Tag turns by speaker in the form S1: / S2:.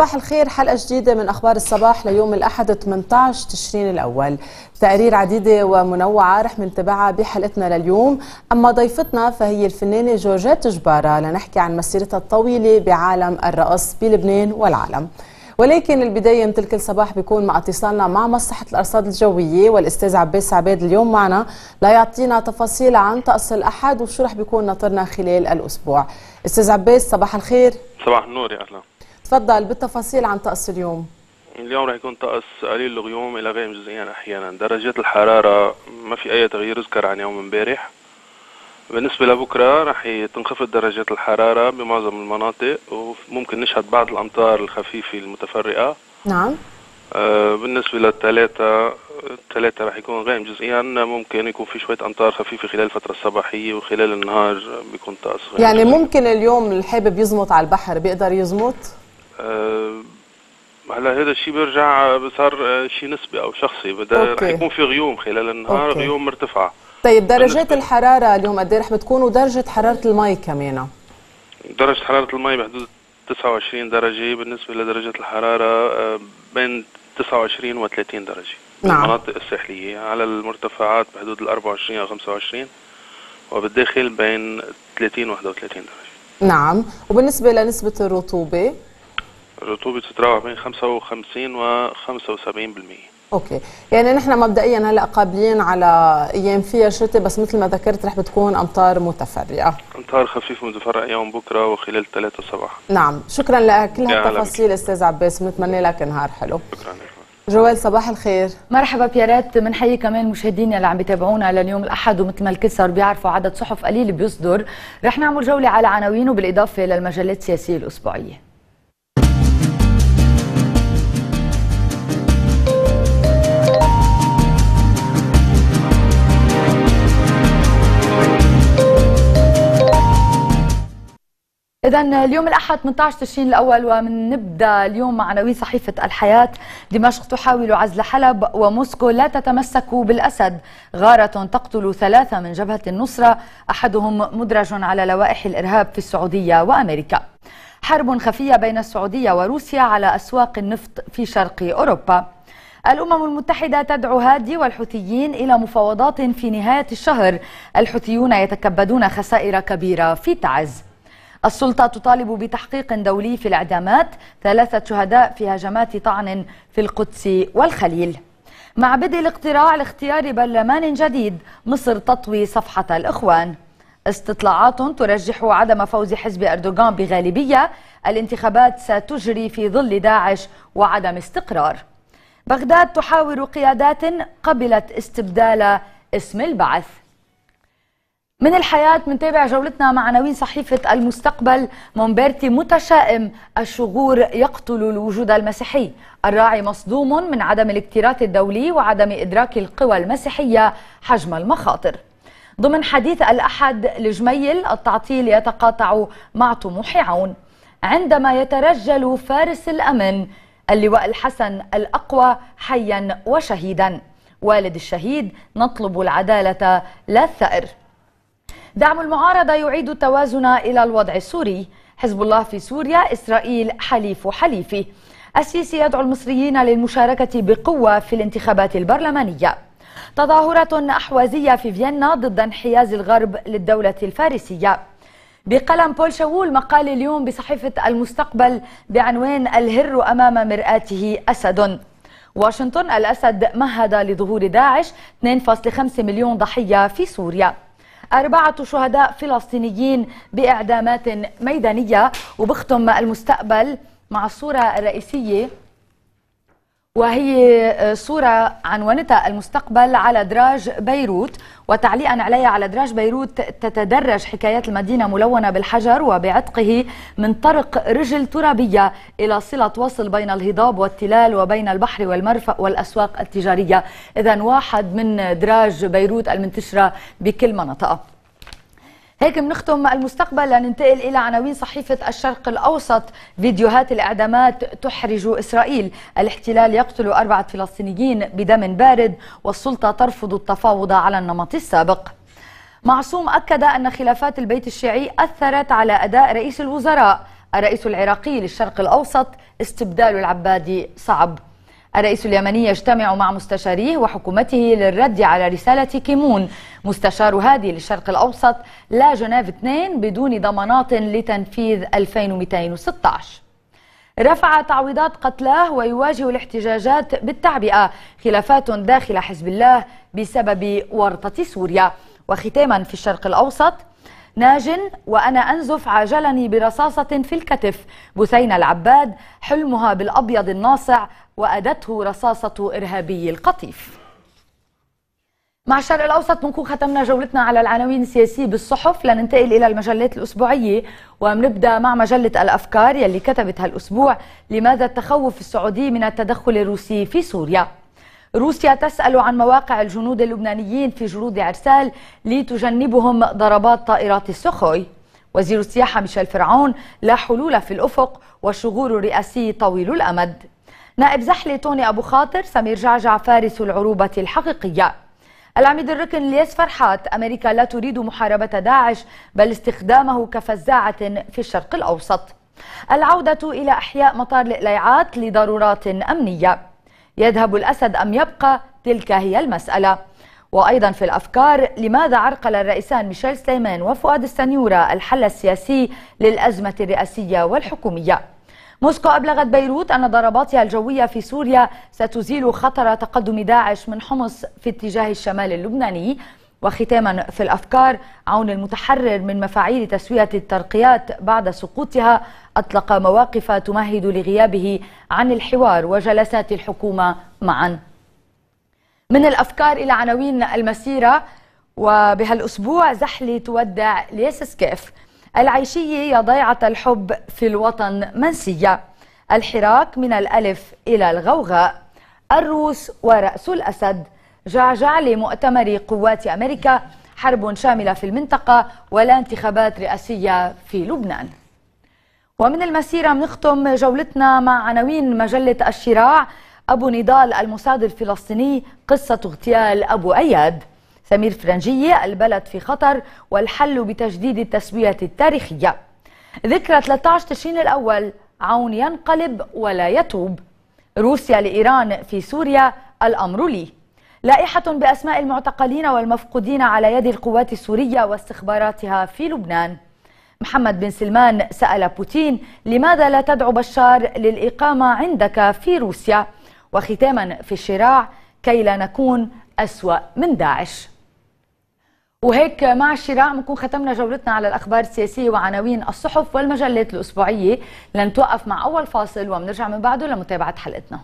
S1: صباح الخير حلقة جديدة من أخبار الصباح ليوم الأحد 18 تشرين الأول تقارير عديدة ومنوعة رح منتبعها بحلقتنا لليوم أما ضيفتنا فهي الفنانة جورجيت جبارة لنحكي عن مسيرتها الطويلة بعالم الرقص بلبنان والعالم ولكن البدايه مثل كل صباح بيكون مع اتصالنا مع مصلحه الارصاد الجويه والاستاذ عباس عباد اليوم معنا ليعطينا تفاصيل عن طقس الاحد وشو رح بيكون ناطرنا خلال الاسبوع. استاذ عباس صباح الخير.
S2: صباح النور يا اهلا.
S1: تفضل بالتفاصيل عن طقس اليوم
S2: اليوم راح يكون طقس قليل الغيوم الى غيم جزئيا احيانا درجات الحراره ما في اي تغيير ذكر عن يوم امبارح بالنسبه لبكره راح تنخفض درجات الحراره بمعظم المناطق وممكن نشهد بعض الامطار الخفيفه المتفرقه نعم آه، بالنسبه للثلاثه الثلاثة راح يكون غائم جزئيا ممكن يكون في شوية أمطار خفيفة خلال الفترة الصباحية وخلال النهار بيكون طقس يعني ممكن
S1: اليوم اللي حابب يزمط على البحر بيقدر يزمط؟
S2: آه، هلا هذا الشيء بيرجع صار شيء نسبي او شخصي بدا رح يكون في غيوم خلال النهار أوكي. غيوم مرتفعه
S1: طيب درجات الحراره اليوم قد إيه رح بتكون ودرجه حراره المي كمان
S2: درجه حراره المي بحدود 29 درجه بالنسبه لدرجه الحراره آه، بين 29 و 30 درجه نعم. المناطق الساحليه على المرتفعات بحدود ال 24 او 25 وبالداخل بين 30 و 31
S1: درجه نعم وبالنسبه لنسبه الرطوبه
S2: الرطوبة تتراوح بين 55 و 75%
S1: اوكي يعني نحن مبدئيا هلا قابلين على ايام فيها شتاء بس مثل ما ذكرت رح بتكون امطار متفرقه
S2: امطار خفيفه متفرقه يوم بكره وخلال ثلاثة صباحا
S1: نعم شكرا لكل هالتفاصيل
S3: استاذ عباس بنتمنى لك نهار حلو شكرا جوال صباح الخير مرحبا بيارات بنحيي كمان مشاهدينا اللي عم بيتابعونا لليوم الاحد ومثل ما الكل صار بيعرفوا عدد صحف قليل بيصدر رح نعمل جوله على عناوينه بالاضافه للمجلات السياسيه الاسبوعيه إذا اليوم الأحد 18 تشرين الأول نبدأ اليوم مع عناوين صحيفة الحياة دمشق تحاول عزل حلب وموسكو لا تتمسك بالأسد غارة تقتل ثلاثة من جبهة النصرة أحدهم مدرج على لوائح الإرهاب في السعودية وأمريكا حرب خفية بين السعودية وروسيا على أسواق النفط في شرق أوروبا الأمم المتحدة تدعو هادي والحوثيين إلى مفاوضات في نهاية الشهر الحوثيون يتكبدون خسائر كبيرة في تعز السلطة تطالب بتحقيق دولي في الإعدامات ثلاثة شهداء في هجمات طعن في القدس والخليل مع بدء الاقتراع لاختيار برلمان جديد مصر تطوي صفحة الإخوان استطلاعات ترجح عدم فوز حزب أردوغان بغالبية الانتخابات ستجري في ظل داعش وعدم استقرار بغداد تحاور قيادات قبلت استبدال اسم البعث من الحياة منتابع جولتنا مع عناوين صحيفة المستقبل مونبرتي متشائم الشغور يقتل الوجود المسيحي الراعي مصدوم من عدم الاكتراث الدولي وعدم إدراك القوى المسيحية حجم المخاطر ضمن حديث الأحد لجميل التعطيل يتقاطع مع طموح عون عندما يترجل فارس الأمن اللواء الحسن الأقوى حيا وشهيدا والد الشهيد نطلب العدالة لا الثأر دعم المعارضة يعيد التوازن إلى الوضع السوري حزب الله في سوريا إسرائيل حليف حليفه السيسي يدعو المصريين للمشاركة بقوة في الانتخابات البرلمانية تظاهرة أحوازية في فيينا ضد انحياز الغرب للدولة الفارسية بقلم بول شاول مقال اليوم بصحيفة المستقبل بعنوان الهر أمام مرآته أسد واشنطن الأسد مهد لظهور داعش 2.5 مليون ضحية في سوريا أربعة شهداء فلسطينيين بإعدامات ميدانية وبختم المستقبل مع الصورة الرئيسية وهي آه، صورة عنوانتها المستقبل على دراج بيروت وتعليقا عليها على دراج بيروت تتدرج حكايات المدينة ملونة بالحجر وبعتقه من طرق رجل ترابية إلى صلة وصل بين الهضاب والتلال وبين البحر والمرفأ والأسواق التجارية إذا واحد من دراج بيروت المنتشرة بكل منطقة هيك بنختم المستقبل لننتقل إلى عناوين صحيفة الشرق الأوسط فيديوهات الإعدامات تحرج إسرائيل الاحتلال يقتل أربعة فلسطينيين بدم بارد والسلطة ترفض التفاوض على النمط السابق معصوم أكد أن خلافات البيت الشيعي أثرت على أداء رئيس الوزراء الرئيس العراقي للشرق الأوسط استبدال العبادي صعب الرئيس اليمني يجتمع مع مستشاريه وحكومته للرد على رسالة كيمون مستشار هادي للشرق الأوسط لا جنيف 2 بدون ضمانات لتنفيذ 2216 رفع تعويضات قتلاه ويواجه الاحتجاجات بالتعبئة خلافات داخل حزب الله بسبب ورطة سوريا وختاما في الشرق الأوسط ناج وأنا أنزف عاجلني برصاصة في الكتف بثينة العباد حلمها بالأبيض الناصع وأدته رصاصة إرهابي القطيف مع الشرق الأوسط بنكون ختمنا جولتنا على العناوين السياسية بالصحف لننتقل إلى المجلات الأسبوعية وبنبدأ مع مجلة الأفكار يلي كتبت هالأسبوع لماذا التخوف السعودي من التدخل الروسي في سوريا روسيا تسأل عن مواقع الجنود اللبنانيين في جرود عرسال لتجنبهم ضربات طائرات السخوي وزير السياحة ميشيل فرعون لا حلول في الأفق والشغور الرئاسي طويل الأمد نائب زحلي توني أبو خاطر سمير جعجع فارس العروبة الحقيقية العميد الركن ليس فرحات أمريكا لا تريد محاربة داعش بل استخدامه كفزاعة في الشرق الأوسط العودة إلى أحياء مطار الإليعات لضرورات أمنية يذهب الأسد أم يبقى تلك هي المسألة وأيضا في الأفكار لماذا عرقل الرئيسان ميشيل سليمان وفؤاد السنيورة الحل السياسي للأزمة الرئاسية والحكومية موسكو أبلغت بيروت أن ضرباتها الجوية في سوريا ستزيل خطر تقدم داعش من حمص في اتجاه الشمال اللبناني وختاما في الأفكار عون المتحرر من مفاعيل تسوية الترقيات بعد سقوطها أطلق مواقف تمهد لغيابه عن الحوار وجلسات الحكومة معا من الأفكار إلى عناوين المسيرة وبهالأسبوع زحلي تودع ليس سكيف العيشية يا ضيعة الحب في الوطن منسية الحراك من الألف إلى الغوغاء الروس ورأس الأسد جعجع لمؤتمر قوات أمريكا حرب شاملة في المنطقة ولا انتخابات رئاسية في لبنان ومن المسيرة بنختم جولتنا مع عناوين مجلة الشراع أبو نضال المساعد الفلسطيني قصة اغتيال أبو أياد سمير فرنجية البلد في خطر والحل بتجديد التسوية التاريخية ذكرى 13 تشرين الأول عون ينقلب ولا يتوب روسيا لإيران في سوريا الأمر لي لائحة بأسماء المعتقلين والمفقودين على يد القوات السورية واستخباراتها في لبنان محمد بن سلمان سأل بوتين لماذا لا تدعو بشار للإقامة عندك في روسيا وختاما في الشراع كي لا نكون أسوأ من داعش وهيك مع الشراع بنكون ختمنا جولتنا على الأخبار السياسية وعناوين الصحف والمجلات الأسبوعية لنتوقف مع أول فاصل وبنرجع من بعده لمتابعة حلقتنا